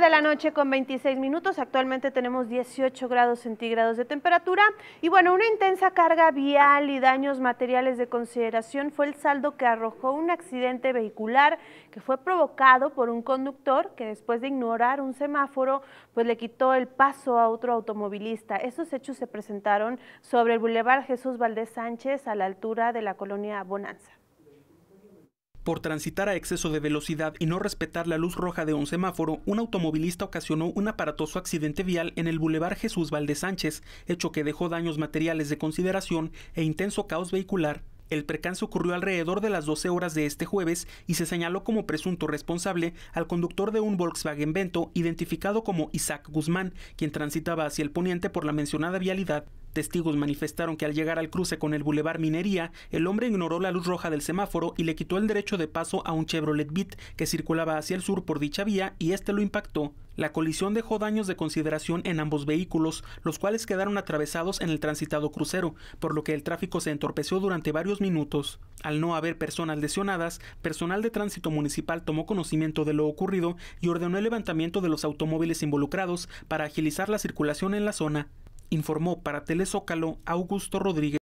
de la noche con 26 minutos, actualmente tenemos 18 grados centígrados de temperatura y bueno, una intensa carga vial y daños materiales de consideración fue el saldo que arrojó un accidente vehicular que fue provocado por un conductor que después de ignorar un semáforo pues le quitó el paso a otro automovilista. Estos hechos se presentaron sobre el Boulevard Jesús Valdés Sánchez a la altura de la colonia Bonanza. Por transitar a exceso de velocidad y no respetar la luz roja de un semáforo, un automovilista ocasionó un aparatoso accidente vial en el Boulevard Jesús Valdés Sánchez, hecho que dejó daños materiales de consideración e intenso caos vehicular. El percance ocurrió alrededor de las 12 horas de este jueves y se señaló como presunto responsable al conductor de un Volkswagen Vento identificado como Isaac Guzmán, quien transitaba hacia el poniente por la mencionada vialidad. Testigos manifestaron que al llegar al cruce con el Boulevard Minería, el hombre ignoró la luz roja del semáforo y le quitó el derecho de paso a un Chevrolet Beat que circulaba hacia el sur por dicha vía y este lo impactó. La colisión dejó daños de consideración en ambos vehículos, los cuales quedaron atravesados en el transitado crucero, por lo que el tráfico se entorpeció durante varios minutos. Al no haber personas lesionadas, personal de tránsito municipal tomó conocimiento de lo ocurrido y ordenó el levantamiento de los automóviles involucrados para agilizar la circulación en la zona informó para Telezócalo Augusto Rodríguez.